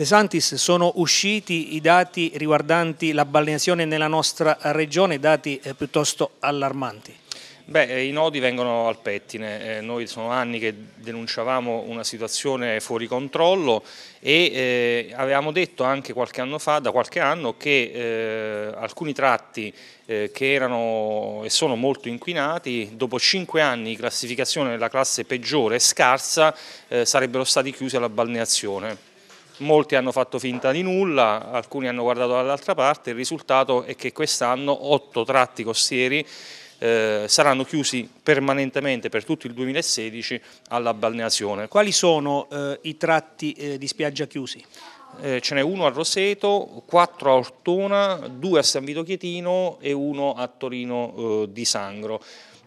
De Santis sono usciti i dati riguardanti la balneazione nella nostra regione, dati eh, piuttosto allarmanti. Beh, eh, i nodi vengono al pettine, eh, noi sono anni che denunciavamo una situazione fuori controllo e eh, avevamo detto anche qualche anno fa, da qualche anno, che eh, alcuni tratti eh, che erano e sono molto inquinati, dopo cinque anni di classificazione nella classe peggiore e scarsa, sarebbero stati chiusi alla balneazione molti hanno fatto finta di nulla, alcuni hanno guardato dall'altra parte, il risultato è che quest'anno otto tratti costieri eh, saranno chiusi permanentemente per tutto il 2016 alla balneazione. Quali sono eh, i tratti eh, di spiaggia chiusi? Eh, ce n'è uno a Roseto, quattro a Ortona, due a San Vito Chietino e uno a Torino eh, di Sangro.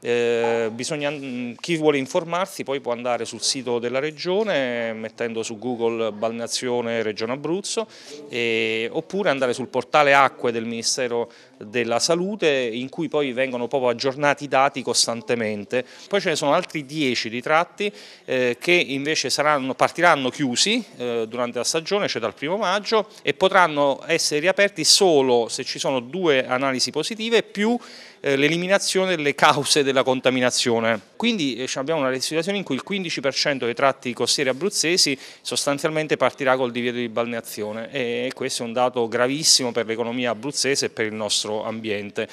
Eh, bisogna, mm, chi vuole informarsi poi può andare sul sito della Regione mettendo su Google Balneazione Regione Abruzzo e, oppure andare sul portale acque del Ministero della Salute in cui poi vengono proprio aggiornati i dati costantemente. Poi ce ne sono altri 10 ritratti eh, che invece saranno, partiranno chiusi eh, durante la stagione, cioè dal primo maggio e potranno essere riaperti solo se ci sono due analisi positive più eh, l'eliminazione delle cause del della contaminazione. Quindi eh, abbiamo una situazione in cui il 15% dei tratti costieri abruzzesi sostanzialmente partirà col divieto di balneazione e questo è un dato gravissimo per l'economia abruzzese e per il nostro ambiente.